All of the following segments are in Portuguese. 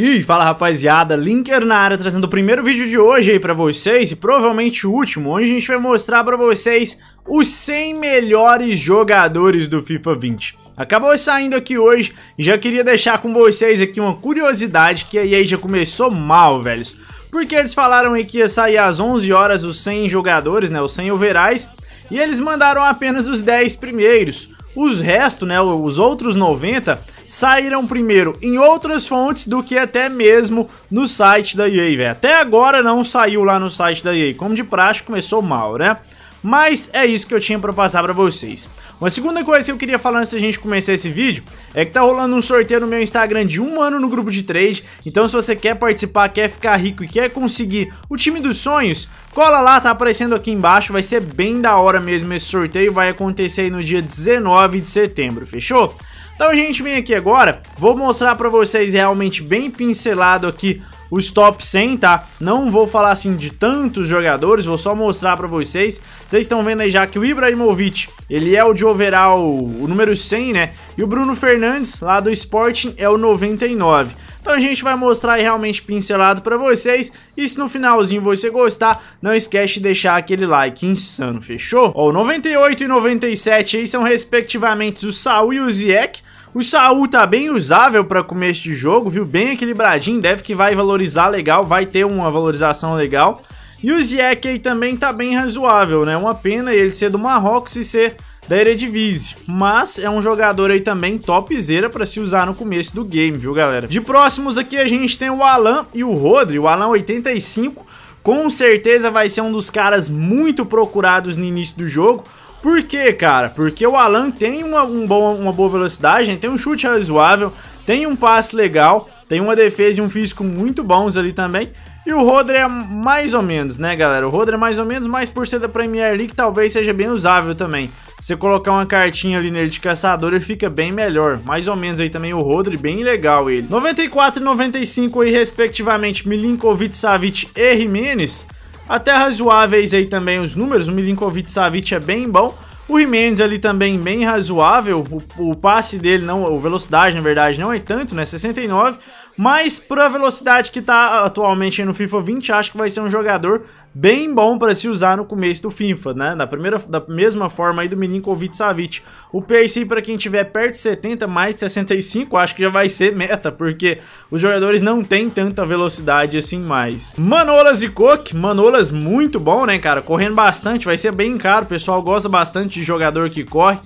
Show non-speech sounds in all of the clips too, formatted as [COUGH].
E fala rapaziada, Linker na área trazendo o primeiro vídeo de hoje aí pra vocês e provavelmente o último, onde a gente vai mostrar pra vocês os 100 melhores jogadores do FIFA 20. Acabou saindo aqui hoje e já queria deixar com vocês aqui uma curiosidade que aí já começou mal, velhos. Porque eles falaram aí que ia sair às 11 horas os 100 jogadores, né, os 100 overais, e eles mandaram apenas os 10 primeiros. Os restos, né, os outros 90, saíram primeiro em outras fontes do que até mesmo no site da EA, velho. Até agora não saiu lá no site da EA, como de praxe começou mal, né? Mas é isso que eu tinha para passar para vocês. Uma segunda coisa que eu queria falar antes da gente começar esse vídeo é que tá rolando um sorteio no meu Instagram de um ano no grupo de trade. Então, se você quer participar, quer ficar rico e quer conseguir o time dos sonhos, cola lá, tá aparecendo aqui embaixo. Vai ser bem da hora mesmo esse sorteio. Vai acontecer no dia 19 de setembro, fechou? Então a gente vem aqui agora, vou mostrar para vocês realmente bem pincelado aqui os top 100, tá? Não vou falar assim de tantos jogadores, vou só mostrar para vocês. Vocês estão vendo aí já que o Ibrahimovic, ele é o de overall, o número 100, né? E o Bruno Fernandes, lá do Sporting, é o 99. Então a gente vai mostrar aí realmente pincelado pra vocês. E se no finalzinho você gostar, não esquece de deixar aquele like insano, fechou? Ó, 98 e 97 aí são respectivamente o Saul e o Ziek. O Saul tá bem usável para começo de jogo, viu? Bem equilibradinho, deve que vai valorizar legal, vai ter uma valorização legal. E o Ziek aí também tá bem razoável, né? Uma pena ele ser do Marrocos e ser da Eredivisie, mas é um jogador aí também topzera para se usar no começo do game, viu galera? De próximos aqui a gente tem o Alan e o Rodri, o Alan 85, com certeza vai ser um dos caras muito procurados no início do jogo, por quê, cara? Porque o Alan tem uma, um bom, uma boa velocidade, tem um chute razoável, tem um passe legal, tem uma defesa e um físico muito bons ali também, e o Rodri é mais ou menos, né, galera? O Rodri é mais ou menos, mas por ser da Premier League, talvez seja bem usável também. Você colocar uma cartinha ali nele de caçador, ele fica bem melhor. Mais ou menos aí também o Rodri, bem legal ele. 94 e 95 aí, respectivamente, Milinkovic, Savic e Jimenez. Até razoáveis aí também os números, o Milinkovic, Savic é bem bom. O Jimenez ali também bem razoável, o, o passe dele, não, a velocidade na verdade não é tanto, né, 69 mas para a velocidade que está atualmente no FIFA 20, acho que vai ser um jogador bem bom para se usar no começo do FIFA, né? Da, primeira, da mesma forma aí do Milinkovic Savic. O PSI para quem tiver perto de 70, mais de 65, acho que já vai ser meta, porque os jogadores não têm tanta velocidade assim mais. Manolas e Cook, Manolas muito bom, né, cara? Correndo bastante, vai ser bem caro, o pessoal gosta bastante de jogador que corre.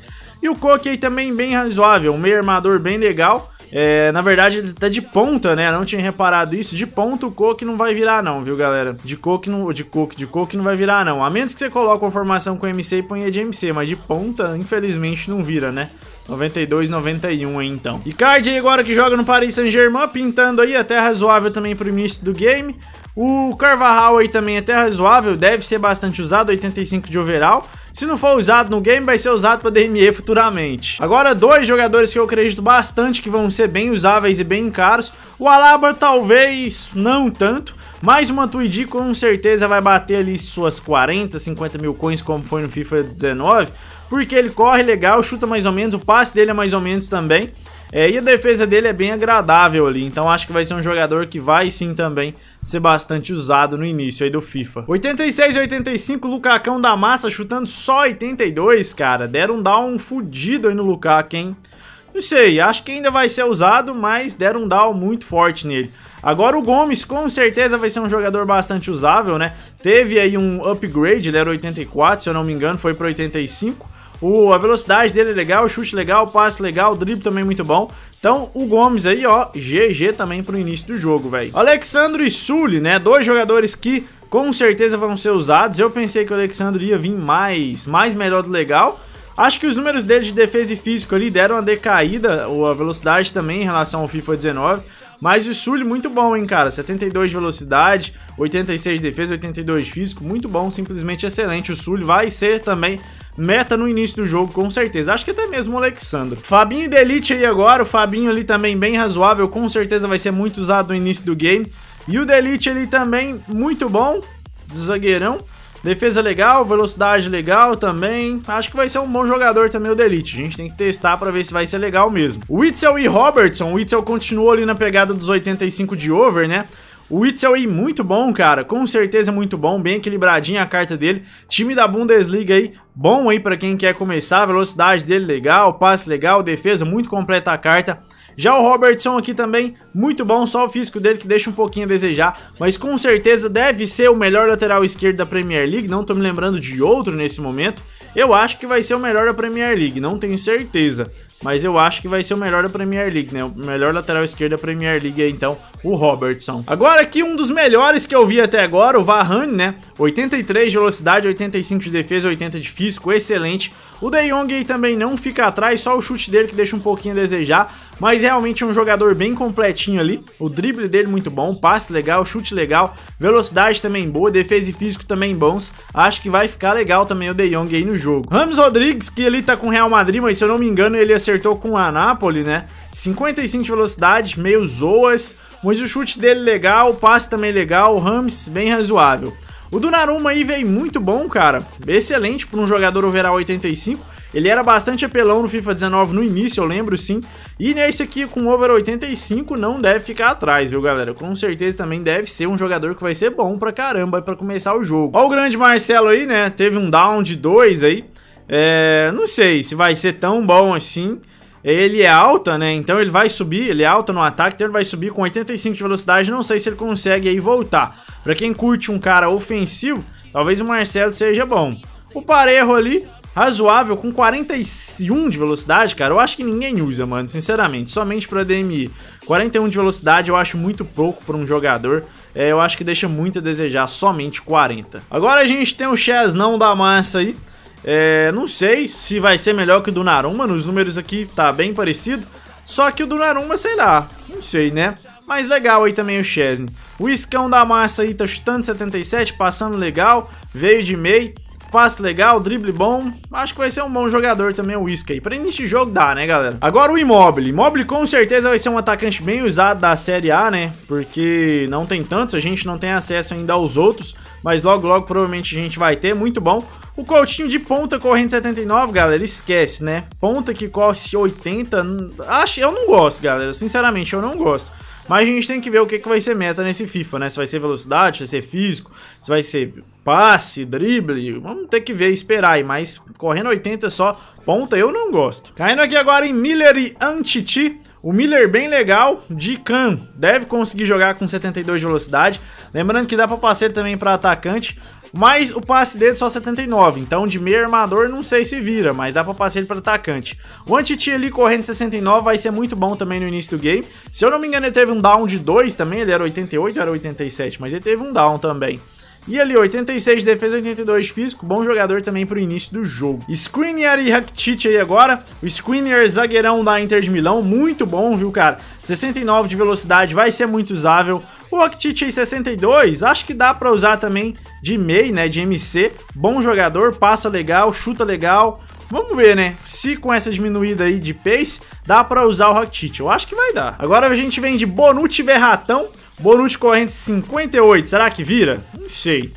E o Cook aí também bem razoável, um meio armador bem legal é, na verdade, ele tá de ponta, né? Não tinha reparado isso. De ponta, o Coke não vai virar, não, viu, galera? De Coke, não. De Coke, de Coke não vai virar, não. A menos que você coloque uma formação com MC e ponha de MC, mas de ponta, infelizmente, não vira, né? 92, 91 aí então. E aí agora que joga no Paris Saint-Germain, pintando aí até razoável também pro início do game. O Carvajal aí também até razoável, deve ser bastante usado, 85 de overall. Se não for usado no game, vai ser usado para DME futuramente. Agora, dois jogadores que eu acredito bastante que vão ser bem usáveis e bem caros. O Alaba talvez não tanto, mas uma tweedie com certeza vai bater ali suas 40, 50 mil coins como foi no FIFA 19, porque ele corre legal, chuta mais ou menos, o passe dele é mais ou menos também. É, e a defesa dele é bem agradável ali, então acho que vai ser um jogador que vai sim também ser bastante usado no início aí do FIFA. 86 85, Lucacão da massa chutando só 82, cara. Deram um down fudido aí no Lukaku, hein? Não sei, acho que ainda vai ser usado, mas deram um down muito forte nele. Agora o Gomes com certeza vai ser um jogador bastante usável, né? Teve aí um upgrade, ele era 84, se eu não me engano, foi para 85. O, a velocidade dele é legal, chute legal, passe legal, drible também muito bom. Então, o Gomes aí, ó, GG também pro início do jogo, velho. Alexandre e Sully, né? Dois jogadores que com certeza vão ser usados. Eu pensei que o Alexandre ia vir mais, mais melhor do legal. Acho que os números dele de defesa e físico ali deram uma decaída, ou a velocidade também em relação ao FIFA 19. Mas o Sully muito bom, hein, cara? 72 velocidade, 86 defesa, 82 físico, muito bom, simplesmente excelente. O Sully vai ser também meta no início do jogo, com certeza. Acho que até mesmo o Alexandre. Fabinho de Elite aí agora, o Fabinho ali também bem razoável, com certeza vai ser muito usado no início do game. E o Delete ali também muito bom, zagueirão. Defesa legal, velocidade legal também. Acho que vai ser um bom jogador também o Delete. A gente tem que testar para ver se vai ser legal mesmo. Witzel e Robertson. O Witzel continuou ali na pegada dos 85 de over, né? O Witzel aí muito bom, cara, com certeza muito bom, bem equilibradinha a carta dele. Time da Bundesliga aí, bom aí para quem quer começar, velocidade dele legal, passe legal, defesa muito completa a carta. Já o Robertson aqui também, muito bom, só o físico dele que deixa um pouquinho a desejar, mas com certeza deve ser o melhor lateral esquerdo da Premier League, não tô me lembrando de outro nesse momento. Eu acho que vai ser o melhor da Premier League, não tenho certeza mas eu acho que vai ser o melhor da Premier League, né? O melhor lateral esquerdo da Premier League é, então, o Robertson. Agora aqui um dos melhores que eu vi até agora, o Varane, né? 83 de velocidade, 85 de defesa, 80 de físico, excelente. O De Jong também não fica atrás, só o chute dele que deixa um pouquinho a desejar, mas realmente é um jogador bem completinho ali. O drible dele muito bom, passe legal, chute legal, velocidade também boa, defesa e físico também bons. Acho que vai ficar legal também o De Jong aí no jogo. Ramos Rodrigues, que ele tá com o Real Madrid, mas se eu não me engano, ele é acertou com o Anápolis, né? 55 de velocidade, meio zoas, mas o chute dele legal, o passe também legal, o Rams bem razoável. O Donnarumma aí veio muito bom, cara. Excelente para um jogador overall 85. Ele era bastante apelão no FIFA 19 no início, eu lembro sim. E nesse aqui com over 85 não deve ficar atrás, viu, galera? Com certeza também deve ser um jogador que vai ser bom pra caramba para começar o jogo. Ó o grande Marcelo aí, né? Teve um down de 2 aí. É, não sei se vai ser tão bom assim. Ele é alta, né? Então ele vai subir, ele é alta no ataque, então ele vai subir com 85 de velocidade. Não sei se ele consegue aí voltar. Para quem curte um cara ofensivo, talvez o Marcelo seja bom. O Parejo ali, razoável, com 41 de velocidade, cara, eu acho que ninguém usa, mano, sinceramente, somente para DMI. 41 de velocidade eu acho muito pouco para um jogador, é, eu acho que deixa muito a desejar, somente 40. Agora a gente tem o Chaz não da massa aí, é, não sei se vai ser melhor que o do Naruma. nos números aqui tá bem parecido. Só que o do Naruma, sei lá, não sei, né? Mas legal aí também o Chesney. O Iscão da Massa aí tá chutando 77, passando legal, veio de meio, passe legal, drible bom. Acho que vai ser um bom jogador também o Isca aí. Pra início de jogo dá, né, galera? Agora o Immobile. Immobile com certeza vai ser um atacante bem usado da Série A, né? Porque não tem tantos, a gente não tem acesso ainda aos outros. Mas logo, logo provavelmente a gente vai ter. Muito bom. O Coutinho de ponta correndo 79, galera, esquece, né? Ponta que corre 80, acho, eu não gosto, galera, sinceramente, eu não gosto. Mas a gente tem que ver o que, que vai ser meta nesse FIFA, né? Se vai ser velocidade, se vai ser físico, se vai ser passe, drible. Vamos ter que ver, esperar aí. Mas correndo 80 só, ponta, eu não gosto. Caindo aqui agora em Miller e Antiti. O Miller bem legal, de can, deve conseguir jogar com 72 de velocidade. Lembrando que dá para parceiro também para atacante. Mas o passe dele é só 79, então de meio armador não sei se vira, mas dá pra passar ele pra atacante. O Antiti ali correndo 69 vai ser muito bom também no início do game. Se eu não me engano ele teve um down de 2 também, ele era 88, era 87, mas ele teve um down também. E ali, 86 de defesa, 82 físico. Bom jogador também pro início do jogo. Screener e Rakitic aí agora. O Screener zagueirão da Inter de Milão. Muito bom, viu, cara? 69 de velocidade, vai ser muito usável. O Rakitic aí, 62. Acho que dá pra usar também de MEI, né? De MC. Bom jogador, passa legal, chuta legal. Vamos ver, né? Se com essa diminuída aí de pace, dá pra usar o Rakitic. Eu acho que vai dar. Agora a gente vem de Bonucci Verratão. Bonucci correndo 58, será que vira? Não sei.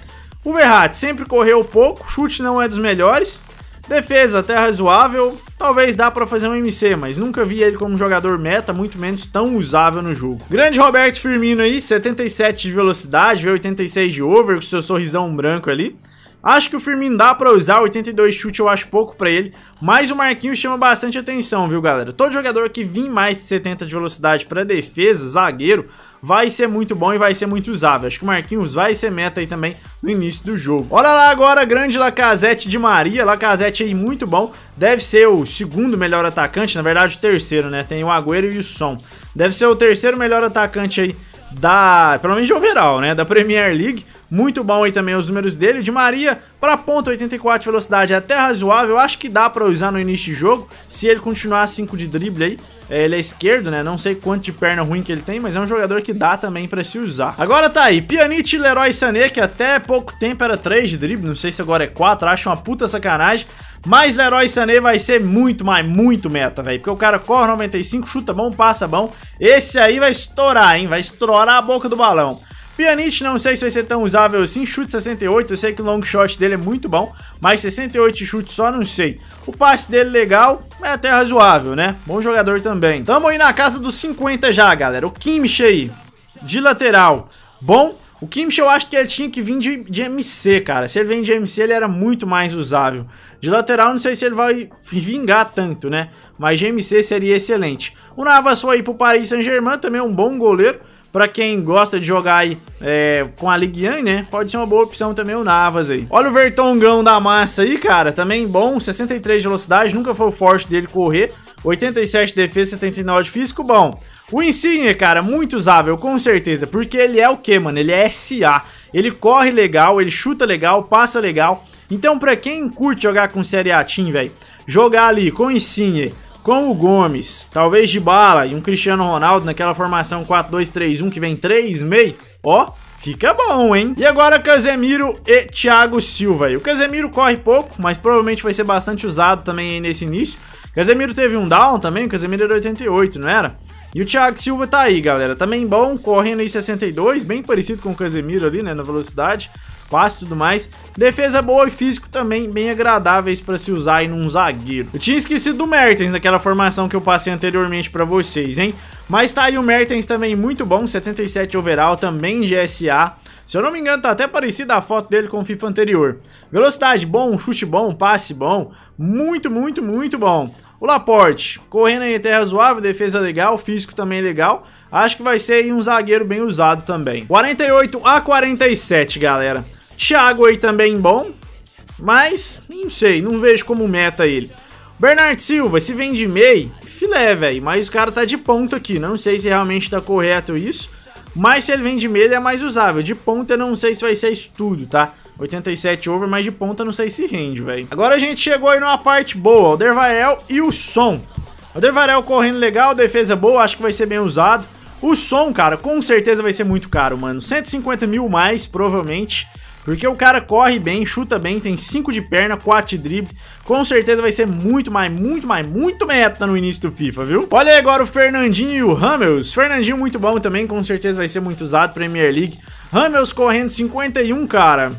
O Verratti sempre correu pouco, chute não é dos melhores. Defesa até razoável, talvez dá para fazer um MC, mas nunca vi ele como jogador meta, muito menos tão usável no jogo. Grande Roberto Firmino aí, 77 de velocidade, 86 de over, com seu sorrisão branco ali. Acho que o Firmino dá pra usar, 82 chute eu acho pouco pra ele, mas o Marquinhos chama bastante atenção, viu galera? Todo jogador que vim mais de 70 de velocidade pra defesa, zagueiro, vai ser muito bom e vai ser muito usável. Acho que o Marquinhos vai ser meta aí também no início do jogo. Olha lá agora, grande Lacazette de Maria, Lacazette aí muito bom, deve ser o segundo melhor atacante, na verdade o terceiro, né? Tem o Agüero e o Som. Deve ser o terceiro melhor atacante aí da, pelo menos de overall, né, da Premier League. Muito bom aí também os números dele. De Maria para ponta 84, velocidade até razoável. Acho que dá para usar no início de jogo. Se ele continuar 5 de drible aí, é, ele é esquerdo, né? Não sei quanto de perna ruim que ele tem, mas é um jogador que dá também para se usar. Agora tá aí, Pjanic, Leroy Sané, que até pouco tempo era 3 de drible, não sei se agora é 4, acho uma puta sacanagem. Mas Leroy Sané vai ser muito, mas muito meta, velho. Porque o cara corre 95, chuta bom, passa bom. Esse aí vai estourar, hein? Vai estourar a boca do balão. Pianite, não sei se vai ser tão usável assim. Chute 68, eu sei que o long shot dele é muito bom, mas 68 de chute só não sei. O passe dele legal, é até razoável, né? Bom jogador também. Tamo aí na casa dos 50 já, galera. O Kimchi aí, de lateral. Bom, o Kimchi eu acho que ele tinha que vir de, de, MC, cara. Se ele vem de MC, ele era muito mais usável. De lateral, não sei se ele vai vingar tanto, né? Mas de MC seria excelente. O Navas foi aí pro Paris Saint-Germain, também é um bom goleiro. Para quem gosta de jogar aí é, com a Ligue 1, né? Pode ser uma boa opção também o Navas aí. Olha o Vertongão da massa aí, cara. Também bom, 63 de velocidade, nunca foi o forte dele correr. 87 de defesa, 79 de físico, bom. O Insigne, cara, muito usável, com certeza, porque ele é o que, mano? Ele é SA. Ele corre legal, ele chuta legal, passa legal. Então, pra quem curte jogar com Série A Team, velho, jogar ali com o Insigne, com o Gomes, talvez de bala e um Cristiano Ronaldo naquela formação 4-2-3-1 que vem 3 meio, ó, Fica bom, hein? E agora Casemiro e Thiago Silva. E o Casemiro corre pouco, mas provavelmente vai ser bastante usado também aí nesse início. Casemiro teve um down também, o Casemiro era 88, não era? E o Thiago Silva tá aí, galera. Também bom, correndo aí 62, bem parecido com o Casemiro ali, né, na velocidade passe e tudo mais. Defesa boa e físico também bem agradáveis para se usar em um zagueiro. Eu tinha esquecido do Mertens naquela formação que eu passei anteriormente para vocês, hein? Mas tá aí o Mertens também muito bom, 77 overall, também GSA. Se eu não me engano, tá até parecida a foto dele com o FIFA anterior. Velocidade bom, chute bom, passe bom, muito, muito, muito bom. O Laporte, correndo aí terra razoável, defesa legal, físico também legal. Acho que vai ser um zagueiro bem usado também. 48 a 47, galera. Thiago aí também bom, mas não sei, não vejo como meta ele. Bernard Silva, se vende meio, filé, velho, mas o cara tá de ponta aqui, né? não sei se realmente tá correto isso, mas se ele vende meio ele é mais usável, de ponta eu não sei se vai ser isso tudo, tá? 87 over, mas de ponta não sei se rende, velho. Agora a gente chegou aí numa parte boa, o e o Som. O correndo legal, defesa boa, acho que vai ser bem usado. O Som, cara, com certeza vai ser muito caro, mano. 150 mil mais, provavelmente. Porque o cara corre bem, chuta bem, tem 5 de perna, 4 de drible. Com certeza vai ser muito mais, muito mais, muito meta no início do FIFA, viu? Olha aí agora o Fernandinho e o Ramos. Fernandinho muito bom também, com certeza vai ser muito usado, Premier League. Ramos correndo 51, cara.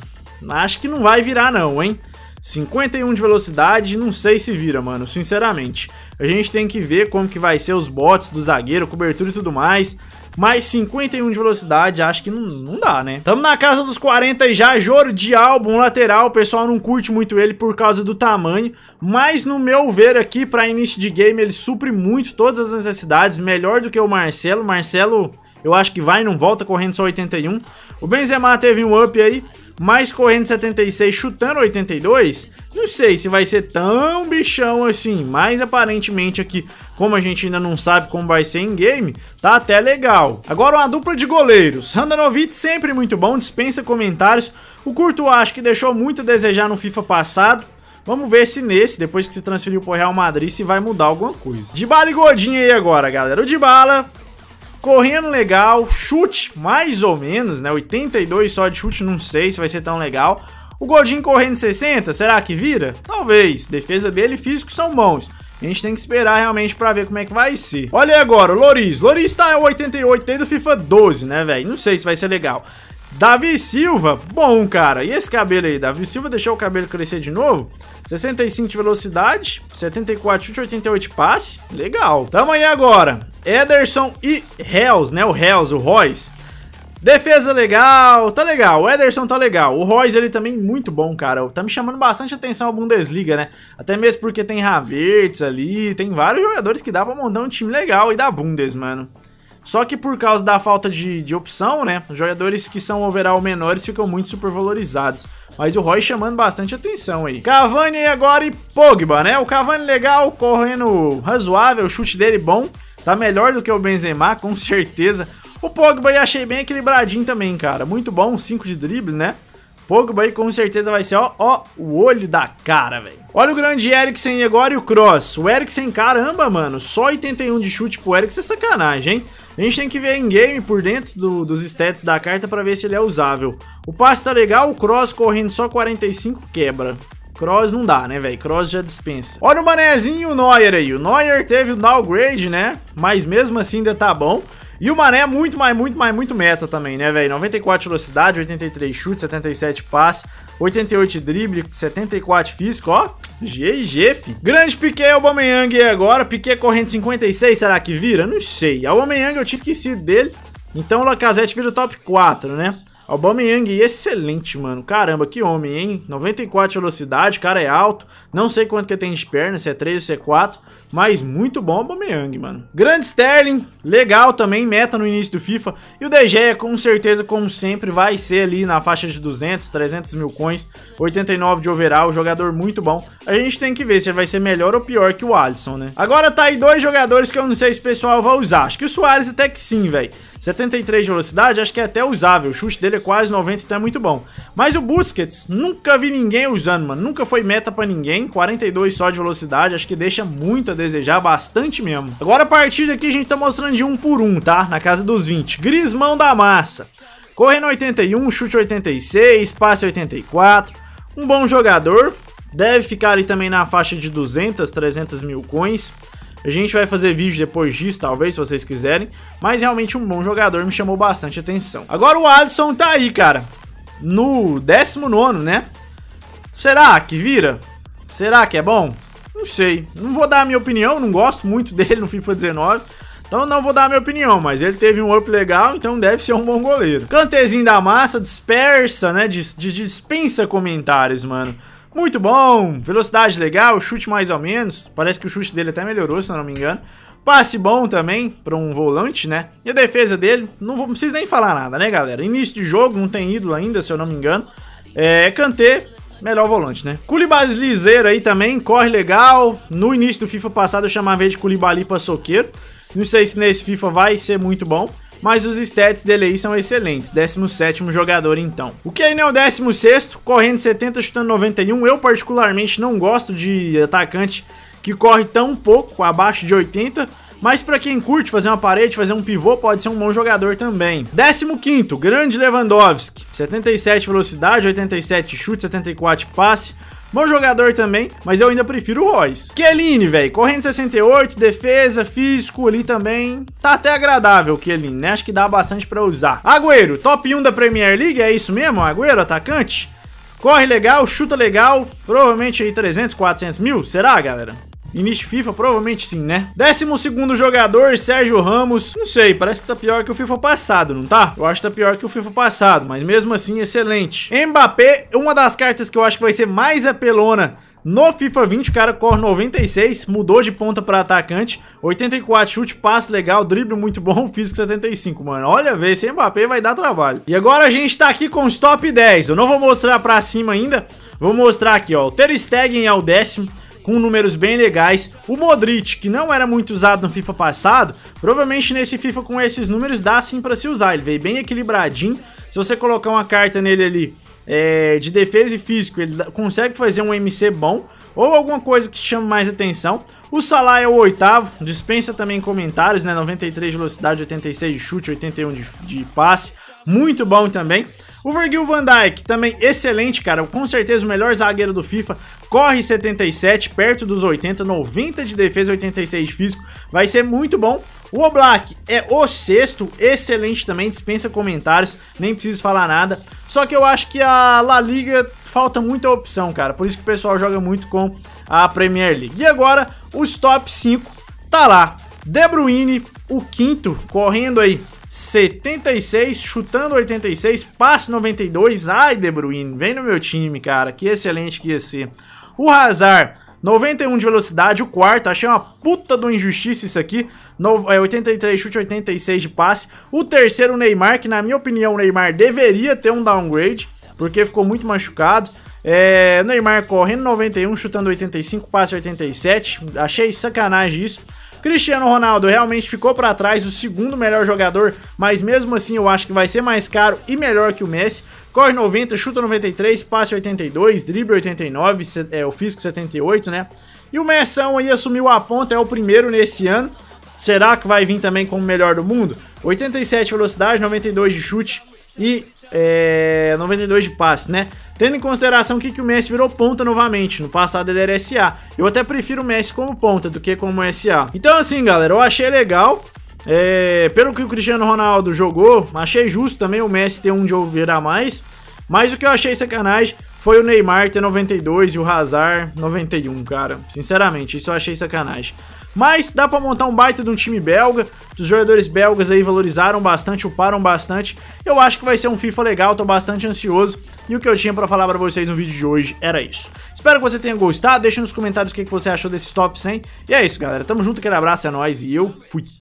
Acho que não vai virar não, hein? 51 de velocidade, não sei se vira, mano, sinceramente. A gente tem que ver como que vai ser os botes do zagueiro, cobertura e tudo mais mais 51 de velocidade, acho que não, não dá, né? Tamo na casa dos 40 já, Jordial, bom lateral, o pessoal não curte muito ele por causa do tamanho, mas no meu ver aqui, para início de game, ele supre muito todas as necessidades, melhor do que o Marcelo, Marcelo... Eu acho que vai e não volta, correndo só 81. O Benzema teve um up aí, mas correndo 76, chutando 82, não sei se vai ser tão bichão assim, mas aparentemente aqui, como a gente ainda não sabe como vai ser em game, tá até legal. Agora uma dupla de goleiros, Handanovic sempre muito bom, dispensa comentários, o Curto acho que deixou muito a desejar no FIFA passado, Vamos ver se nesse, depois que se transferiu pro Real Madrid, se vai mudar alguma coisa. de bala e Godinho aí agora, galera. O bala Correndo legal, chute mais ou menos, né? 82 só de chute, não sei se vai ser tão legal. O Godinho correndo 60, será que vira? Talvez. Defesa dele e físico são bons. A gente tem que esperar realmente pra ver como é que vai ser. Olha aí agora, o Loris. Loris tá em 88 aí do FIFA 12, né, velho? Não sei se vai ser legal. Davi Silva, bom, cara. E esse cabelo aí? Davi Silva deixou o cabelo crescer de novo? 65 de velocidade, 74 chute, 88 passe. Legal. Tamo aí agora. Ederson e Hells, né? O Hells, o Royce. Defesa legal, tá legal. O Ederson tá legal. O Royce ele também muito bom, cara. Tá me chamando bastante atenção a Bundesliga, né? Até mesmo porque tem Havertz ali, tem vários jogadores que dá pra montar um time legal e da Bundes, mano. Só que por causa da falta de, de opção, né? Jogadores que são overall menores ficam muito supervalorizados. Mas o Roy chamando bastante atenção aí. Cavani agora e Pogba, né? O Cavani legal, correndo razoável, o chute dele bom. Tá melhor do que o Benzema, [LAUGHS] com certeza. O Pogba eu achei bem equilibradinho também, cara. Muito bom, 5 de drible, né? Pogba aí com certeza vai ser, ó, ó, o olho da cara, velho. Olha o grande Eriksen agora e o Cross. O Eriksen, caramba, mano, só 81 de chute pro Eriksen é sacanagem, hein? A gente tem que ver em game por dentro do, dos stats da carta para ver se ele é usável. O passe tá legal, o cross correndo só 45 quebra. Cross não dá, né, velho? Cross já dispensa. Olha o manezinho e o Neuer aí. O Neuer teve o downgrade, né? Mas mesmo assim ainda tá bom. E o Mané é muito, mais, muito, mais, muito meta também, né, velho? 94 velocidade, 83 chute, 77 passe, 88 drible, 74 físico, ó. GG, fi. Grande Piquet Aubameyang aí agora. Piquet corrente 56, será que vira? Não sei. Aubameyang eu tinha esquecido dele. Então o Lacazette vira o top 4, né? Aubameyang, excelente, mano. Caramba, que homem, hein? 94 de velocidade, cara é alto. Não sei quanto que tem de perna, se é 3 ou se é 4. Mas muito bom o Aubameyang, mano. Grande Sterling, legal também, meta no início do FIFA. E o De com certeza, como sempre, vai ser ali na faixa de 200, 300 mil coins. 89 de overall, jogador muito bom. A gente tem que ver se ele vai ser melhor ou pior que o Alisson, né? Agora tá aí dois jogadores que eu não sei se o pessoal vai usar. Acho que o Soares até que sim, velho. 73 de velocidade, acho que é até usável. O chute dele é quase 90, então é muito bom. Mas o Busquets, nunca vi ninguém usando, mano. Nunca foi meta pra ninguém. 42 só de velocidade, acho que deixa muito a desejar, bastante mesmo. Agora a partir daqui a gente tá mostrando de um por um, tá? Na casa dos 20. Grismão da massa. Correndo 81, chute 86, passe 84. Um bom jogador. Deve ficar ali também na faixa de 200, 300 mil coins. A gente vai fazer vídeo depois disso, talvez, se vocês quiserem. Mas realmente um bom jogador me chamou bastante atenção. Agora o Alisson tá aí, cara. No 19, né? Será que vira? Será que é bom? Não sei. Não vou dar a minha opinião, não gosto muito [LAUGHS] dele no FIFA 19. Então não vou dar a minha opinião, mas ele teve um up legal, então deve ser um bom goleiro. Cantezinho da massa, dispersa, né? Dis dispensa comentários, mano. Muito bom, velocidade legal, chute mais ou menos. Parece que o chute dele até melhorou, se não me engano. Passe bom também para um volante, né? E a defesa dele, não, vou, não preciso nem falar nada, né, galera? Início de jogo, não tem ídolo ainda, se eu não me engano. É, Kanté, melhor volante, né? Culibas aí também, corre legal. No início do FIFA passado eu chamava ele de Culibali paçoqueiro. Não sei se nesse FIFA vai ser muito bom mas os stats dele aí são excelentes. 17 jogador, então. O que é o 16, correndo 70, chutando 91. Eu, particularmente, não gosto de atacante que corre tão pouco, abaixo de 80. Mas para quem curte fazer uma parede, fazer um pivô, pode ser um bom jogador também. 15, grande Lewandowski. 77 velocidade, 87 chute, 74 passe. Bom jogador também, mas eu ainda prefiro o Royce. Kieline, velho, correndo 68, defesa, físico ali também. Tá até agradável o Kieline, né? Acho que dá bastante pra usar. Agüero, top 1 da Premier League, é isso mesmo? Agüero, atacante? Corre legal, chuta legal, provavelmente aí 300, 400 mil, será, galera? Início FIFA, provavelmente sim, né? Décimo segundo jogador, Sérgio Ramos. Não sei, parece que tá pior que o FIFA passado, não tá? Eu acho que tá pior que o FIFA passado, mas mesmo assim, excelente. Mbappé, uma das cartas que eu acho que vai ser mais apelona no FIFA 20, o cara corre 96, mudou de ponta para atacante, 84 chute, passe legal, drible muito bom, [LAUGHS] físico 75, mano. Olha, vê, esse Mbappé vai dar trabalho. E agora a gente tá aqui com os top 10. Eu não vou mostrar para cima ainda, vou mostrar aqui, ó. O Ter Stegen é o décimo, com números bem legais. O Modric, que não era muito usado no FIFA passado, provavelmente nesse FIFA com esses números dá sim para se usar. Ele veio bem equilibradinho. Se você colocar uma carta nele ali é, de defesa e físico, ele consegue fazer um MC bom ou alguma coisa que chame mais atenção. O Salah é o oitavo, dispensa também comentários, né? 93 de velocidade, 86 de chute, 81 de, de passe, muito bom também. O Virgil van Dijk, também excelente, cara. Com certeza o melhor zagueiro do FIFA. Corre 77, perto dos 80, 90 de defesa, 86 de físico. Vai ser muito bom. O Oblak é o sexto, excelente também, dispensa comentários, nem preciso falar nada. Só que eu acho que a La Liga falta muita opção, cara. Por isso que o pessoal joga muito com a Premier League. E agora, os top 5 tá lá. De Bruyne, o quinto, correndo aí 76, chutando 86, passe 92. Ai, De Bruyne, vem no meu time, cara. Que excelente que ia ser. O Hazard, 91 de velocidade, o quarto. Achei uma puta do injustiça isso aqui. No, é, 83 chute, 86 de passe. O terceiro, o Neymar, que na minha opinião, o Neymar deveria ter um downgrade, porque ficou muito machucado. É, Neymar correndo 91, chutando 85, passe 87. Achei sacanagem isso. Cristiano Ronaldo realmente ficou para trás, o segundo melhor jogador, mas mesmo assim eu acho que vai ser mais caro e melhor que o Messi. Corre 90, chuta 93, passe 82, drible 89, é, o físico 78, né? E o Messão aí assumiu a ponta, é o primeiro nesse ano. Será que vai vir também como melhor do mundo? 87 velocidade, 92 de chute e é, 92 de passe, né? Tendo em consideração que, que o Messi virou ponta novamente, no passado ele era SA. Eu até prefiro o Messi como ponta do que como SA. Então assim, galera, eu achei legal. É, pelo que o Cristiano Ronaldo jogou, achei justo também o Messi ter um de ouvir a mais. Mas o que eu achei sacanagem foi o Neymar ter 92 e o Hazard 91, cara. Sinceramente, isso eu achei sacanagem. Mas dá para montar um baita de um time belga. Os jogadores belgas aí valorizaram bastante, uparam bastante. Eu acho que vai ser um FIFA legal, tô bastante ansioso. E o que eu tinha para falar para vocês no vídeo de hoje era isso. Espero que você tenha gostado. Deixa nos comentários o que você achou desses top 100. E é isso, galera. Tamo junto, aquele abraço, é nóis e eu fui.